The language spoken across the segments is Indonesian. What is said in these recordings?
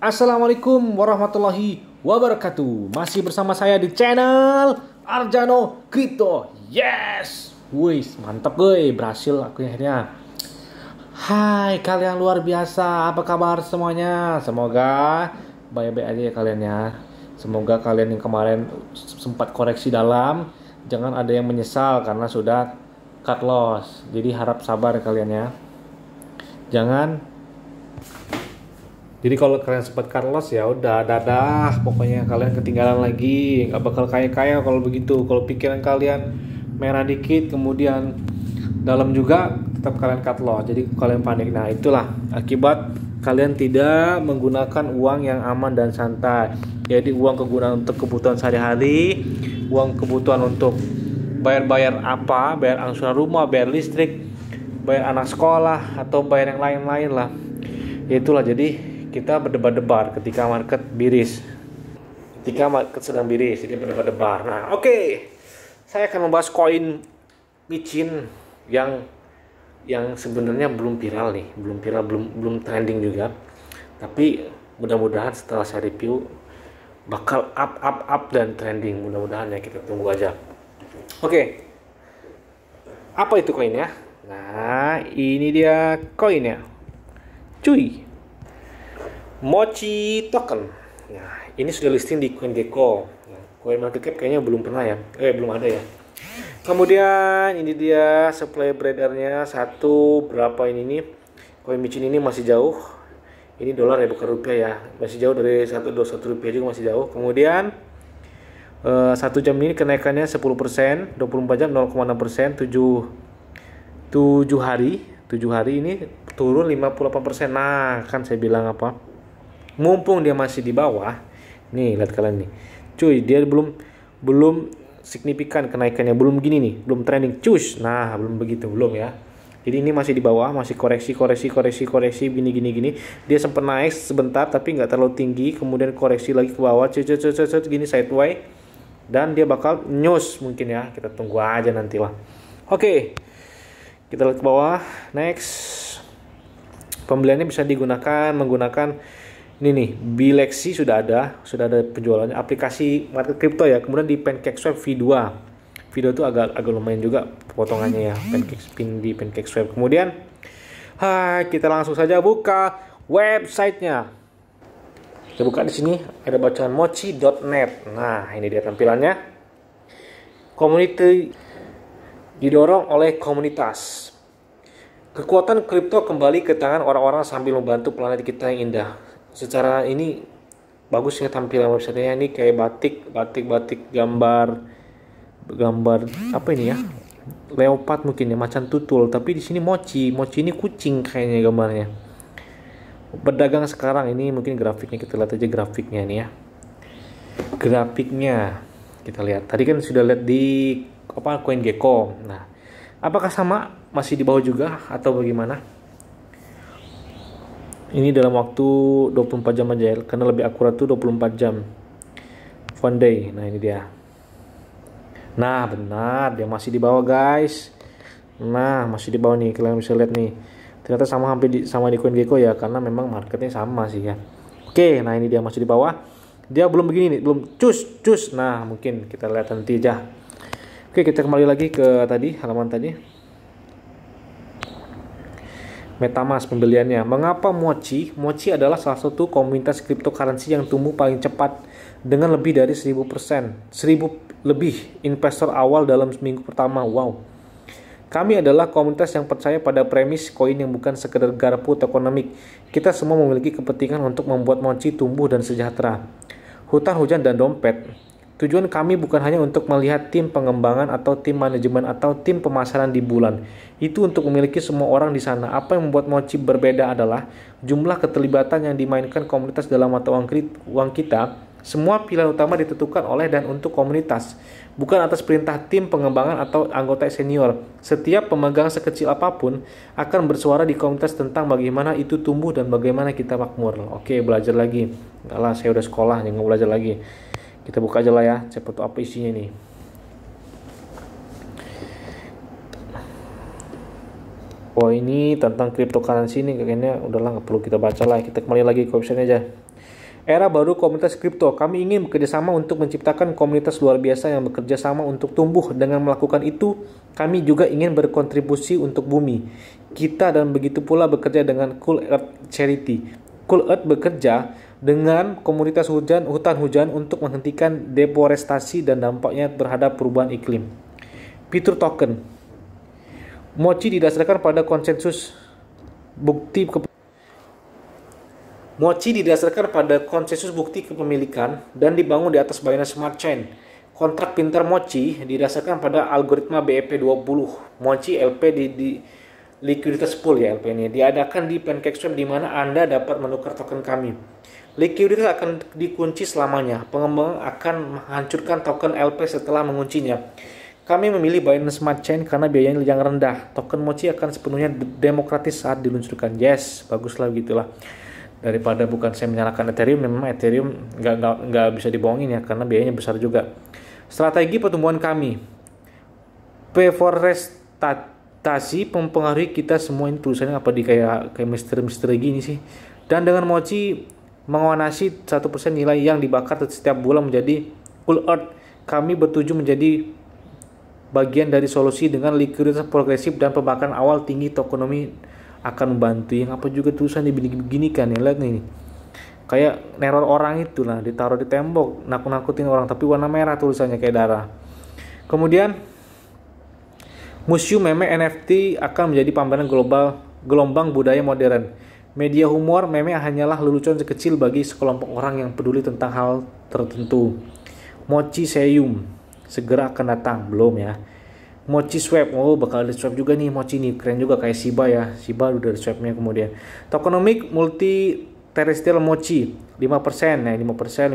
Assalamualaikum warahmatullahi wabarakatuh. Masih bersama saya di channel Arjano Crypto. Yes. Wih, mantap gue, berhasil aku akhirnya. Hai kalian luar biasa, apa kabar semuanya? Semoga baik-baik aja ya kalian ya. Semoga kalian yang kemarin sempat koreksi dalam, jangan ada yang menyesal karena sudah cut loss. Jadi harap sabar kalian ya. Jangan jadi kalau kalian sempat Carlos ya udah dadah, pokoknya kalian ketinggalan lagi, nggak bakal kaya-kaya kalau begitu. Kalau pikiran kalian merah dikit, kemudian dalam juga tetap kalian cut loss. Jadi kalian panik. Nah, itulah akibat kalian tidak menggunakan uang yang aman dan santai. Jadi uang kegunaan untuk kebutuhan sehari-hari, uang kebutuhan untuk bayar-bayar apa, bayar angsuran rumah, bayar listrik, bayar anak sekolah atau bayar yang lain-lain lah. Itulah jadi kita berdebar-debar ketika market biris ketika market sedang biris jadi berdebar-debar nah oke okay. saya akan membahas koin micin yang yang sebenarnya belum viral nih belum viral belum belum trending juga tapi mudah-mudahan setelah saya review bakal up up up dan trending mudah-mudahan ya kita tunggu aja oke okay. apa itu koinnya nah ini dia koinnya cuy Mochi Token. Nah, ini sudah listing di CoinGecko. Nah, Cap kayaknya belum pernah ya. Eh, belum ada ya. Kemudian ini dia supply beredarnya satu berapa ini nih? Koin micin ini masih jauh. Ini dolar ya bukan rupiah ya. Masih jauh dari satu dua satu rupiah juga masih jauh. Kemudian eh, satu jam ini kenaikannya 10 persen, 24 jam 0,6 persen, 7 7 hari, 7 hari ini turun 58 persen. Nah, kan saya bilang apa? mumpung dia masih di bawah nih lihat kalian nih cuy dia belum belum signifikan kenaikannya belum gini nih belum trending cus nah belum begitu belum ya jadi ini masih di bawah, masih koreksi, koreksi, koreksi, koreksi, gini, gini, gini. Dia sempat naik sebentar, tapi nggak terlalu tinggi. Kemudian koreksi lagi ke bawah, cus cus cus, cet, gini sideways. Dan dia bakal nyus mungkin ya. Kita tunggu aja nantilah. Oke, kita lihat ke bawah. Next, pembeliannya bisa digunakan menggunakan ini nih Bilexi sudah ada sudah ada penjualannya aplikasi market crypto ya kemudian di PancakeSwap V2 V2 itu agak agak lumayan juga potongannya ya pancake Spin di PancakeSwap kemudian hai kita langsung saja buka websitenya kita buka di sini ada bacaan mochi.net nah ini dia tampilannya community didorong oleh komunitas Kekuatan kripto kembali ke tangan orang-orang sambil membantu planet kita yang indah secara ini bagusnya tampilan websitenya ini kayak batik batik batik gambar gambar apa ini ya leopard mungkin ya macan tutul tapi di sini mochi mochi ini kucing kayaknya gambarnya pedagang sekarang ini mungkin grafiknya kita lihat aja grafiknya nih ya grafiknya kita lihat tadi kan sudah lihat di apa gecko nah apakah sama masih di bawah juga atau bagaimana ini dalam waktu 24 jam aja ya, karena lebih akurat tuh 24 jam one day nah ini dia nah benar dia masih di bawah guys nah masih di bawah nih kalian bisa lihat nih ternyata sama hampir di, sama di Coin Gecko ya karena memang marketnya sama sih ya oke nah ini dia masih di bawah dia belum begini nih belum cus cus nah mungkin kita lihat nanti aja oke kita kembali lagi ke tadi halaman tadi MetaMask pembeliannya. Mengapa Mochi? Mochi adalah salah satu komunitas cryptocurrency yang tumbuh paling cepat dengan lebih dari 1000%. 1000 lebih investor awal dalam seminggu pertama. Wow. Kami adalah komunitas yang percaya pada premis koin yang bukan sekedar garpu ekonomi. Kita semua memiliki kepentingan untuk membuat Mochi tumbuh dan sejahtera. Hutan, hujan, dan dompet Tujuan kami bukan hanya untuk melihat tim pengembangan atau tim manajemen atau tim pemasaran di bulan. Itu untuk memiliki semua orang di sana. Apa yang membuat Mochi berbeda adalah jumlah keterlibatan yang dimainkan komunitas dalam mata uang kita. Semua pilihan utama ditentukan oleh dan untuk komunitas, bukan atas perintah tim pengembangan atau anggota senior. Setiap pemegang sekecil apapun akan bersuara di komunitas tentang bagaimana itu tumbuh dan bagaimana kita makmur. Oke, belajar lagi. Alah, saya udah sekolah, jangan belajar lagi kita buka aja lah ya cepet apa isinya nih oh ini tentang cryptocurrency ini kayaknya udahlah nggak perlu kita baca lah kita kembali lagi ke website aja Era baru komunitas kripto, kami ingin bekerjasama untuk menciptakan komunitas luar biasa yang bekerja sama untuk tumbuh. Dengan melakukan itu, kami juga ingin berkontribusi untuk bumi. Kita dan begitu pula bekerja dengan Cool Earth Charity. Cool Earth bekerja dengan komunitas hujan hutan hujan untuk menghentikan deforestasi dan dampaknya terhadap perubahan iklim. Peter Token Mochi didasarkan pada konsensus bukti ke Mochi didasarkan pada konsensus bukti kepemilikan dan dibangun di atas Binance Smart Chain. Kontrak pintar Mochi didasarkan pada algoritma BEP20. Mochi LP di, di likuiditas pool ya LP ini diadakan di Pancakeswap di mana Anda dapat menukar token kami. Liquidity akan dikunci selamanya. Pengembang akan menghancurkan token LP setelah menguncinya. Kami memilih Binance Smart Chain karena biayanya yang rendah. Token Mochi akan sepenuhnya demokratis saat diluncurkan. Yes, baguslah gitulah. Daripada bukan saya menyalahkan Ethereum, memang Ethereum nggak bisa dibohongin ya karena biayanya besar juga. Strategi pertumbuhan kami. Tasi mempengaruhi kita semua ini tulisannya apa di kayak kayak misteri-misteri gini sih. Dan dengan Mochi mengonasi 1% nilai yang dibakar setiap bulan menjadi full earth. Kami bertuju menjadi bagian dari solusi dengan likuiditas progresif dan pembakaran awal tinggi tokonomi akan membantu yang apa juga tulisan dibikin begini kan ya lihat nih kayak neror orang itu lah ditaruh di tembok nakut-nakutin orang tapi warna merah tulisannya kayak darah kemudian museum meme NFT akan menjadi pameran global gelombang budaya modern Media humor meme hanyalah lelucon sekecil bagi sekelompok orang yang peduli tentang hal tertentu. Mochi Seyum segera akan datang, belum ya. Mochi Swap, oh bakal di Swap juga nih Mochi nih, keren juga kayak Shiba ya. Shiba udah ada Swapnya kemudian. Tokenomic Multi Terrestrial Mochi 5% ya, 5%,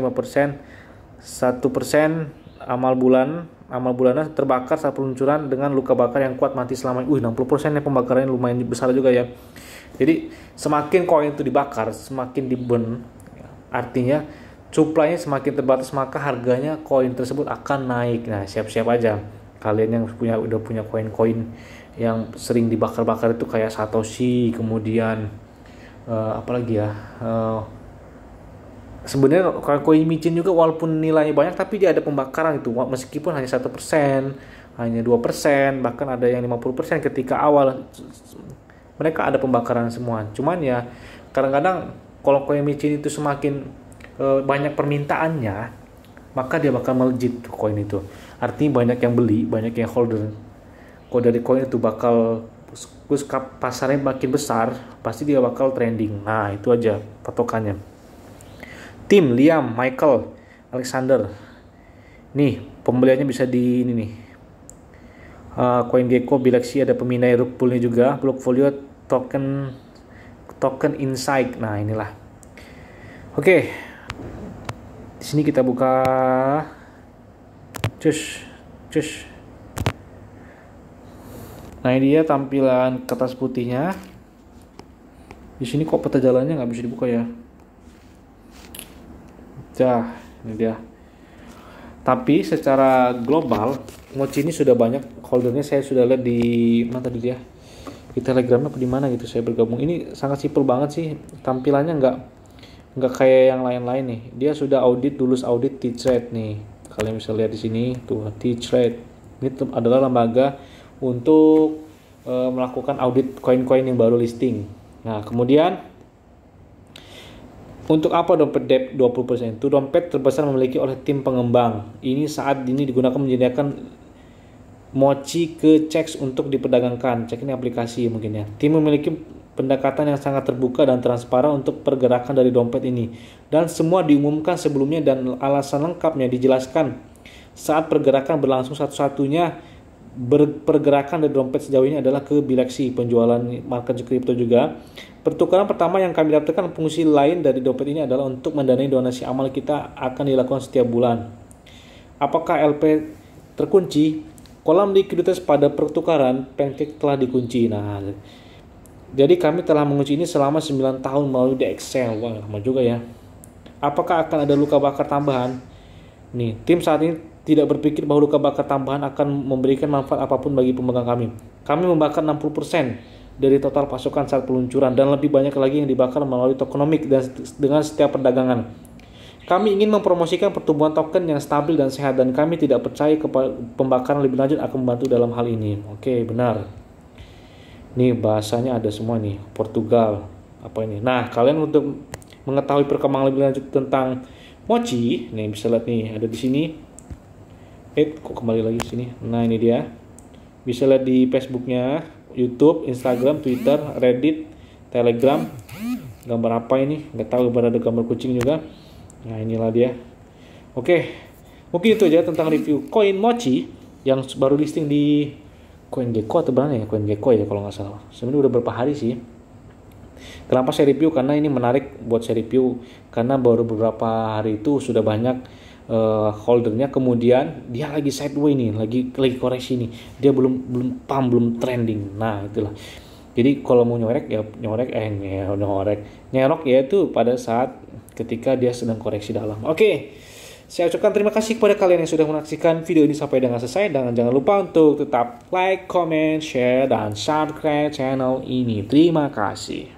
5%, 1% amal bulan amal bulannya terbakar saat peluncuran dengan luka bakar yang kuat mati selama uh 60% ya pembakarannya lumayan besar juga ya jadi semakin koin itu dibakar, semakin diben, artinya suplainya semakin terbatas maka harganya koin tersebut akan naik. Nah siap-siap aja kalian yang punya udah punya koin-koin yang sering dibakar-bakar itu kayak Satoshi, kemudian uh, eh, apalagi ya. Uh, Sebenarnya koin micin juga walaupun nilainya banyak tapi dia ada pembakaran itu meskipun hanya satu persen hanya dua persen bahkan ada yang 50% ketika awal mereka ada pembakaran semua cuman ya kadang-kadang kalau koin micin itu semakin e, banyak permintaannya maka dia bakal melejit koin itu artinya banyak yang beli banyak yang holder kalau dari koin itu bakal pasarnya makin besar pasti dia bakal trending nah itu aja patokannya tim Liam Michael Alexander nih pembeliannya bisa di ini nih uh, eh, CoinGecko, bilaksi ada pemindai rug poolnya juga, portfolio token token insight. Nah, inilah. Oke. Okay. Di sini kita buka cus cus. Nah, ini dia tampilan kertas putihnya. Di sini kok peta jalannya nggak bisa dibuka ya. Dah, ini dia. Tapi secara global mochi ini sudah banyak holdernya saya sudah lihat di mana tadi ya di telegramnya apa di mana gitu saya bergabung ini sangat simpel banget sih tampilannya nggak nggak kayak yang lain-lain nih dia sudah audit lulus audit T-Trade nih kalian bisa lihat di sini tuh T-Trade ini adalah lembaga untuk e, melakukan audit koin-koin yang baru listing nah kemudian untuk apa dompet debt 20%? Itu dompet terbesar memiliki oleh tim pengembang. Ini saat ini digunakan menyediakan Mochi ke checks untuk diperdagangkan. Cek ini aplikasi mungkin ya. Tim memiliki pendekatan yang sangat terbuka dan transparan untuk pergerakan dari dompet ini. Dan semua diumumkan sebelumnya dan alasan lengkapnya dijelaskan saat pergerakan berlangsung satu-satunya pergerakan dari dompet sejauh ini adalah ke bileksi penjualan market crypto juga. Pertukaran pertama yang kami dapatkan fungsi lain dari dompet ini adalah untuk mendanai donasi amal kita akan dilakukan setiap bulan. Apakah LP terkunci? Kolam likuiditas pada pertukaran pancake telah dikunci. Nah, jadi kami telah mengunci ini selama 9 tahun melalui The Excel. Wah, lama juga ya. Apakah akan ada luka bakar tambahan? Nih, tim saat ini tidak berpikir bahwa luka bakar tambahan akan memberikan manfaat apapun bagi pemegang kami. Kami membakar 60 dari total pasokan saat peluncuran dan lebih banyak lagi yang dibakar melalui tokenomik dan dengan setiap perdagangan. Kami ingin mempromosikan pertumbuhan token yang stabil dan sehat dan kami tidak percaya pembakaran lebih lanjut akan membantu dalam hal ini. Oke, benar. Nih bahasanya ada semua nih, Portugal, apa ini. Nah, kalian untuk mengetahui perkembangan lebih lanjut tentang Mochi, nih bisa lihat nih, ada di sini. Eh, kok kembali lagi sini. Nah, ini dia. Bisa lihat di Facebooknya, YouTube, Instagram, Twitter, Reddit, Telegram. Gambar apa ini? Nggak tahu, berada ada gambar kucing juga. Nah inilah dia. Oke, mungkin itu aja tentang review koin Mochi yang baru listing di koin Gecko atau berapa ya koin Gecko ya kalau nggak salah. Sebenarnya udah berapa hari sih. Kenapa saya review? Karena ini menarik buat saya review karena baru beberapa hari itu sudah banyak uh, holdernya kemudian dia lagi sideway nih, lagi lagi koreksi nih. Dia belum belum pam belum trending. Nah, itulah. Jadi kalau mau nyorek ya nyorek eh nyorek nyerok ya itu pada saat ketika dia sedang koreksi dalam. Oke, okay. saya ucapkan terima kasih kepada kalian yang sudah menyaksikan video ini sampai dengan selesai. Dan jangan lupa untuk tetap like, comment, share, dan subscribe channel ini. Terima kasih.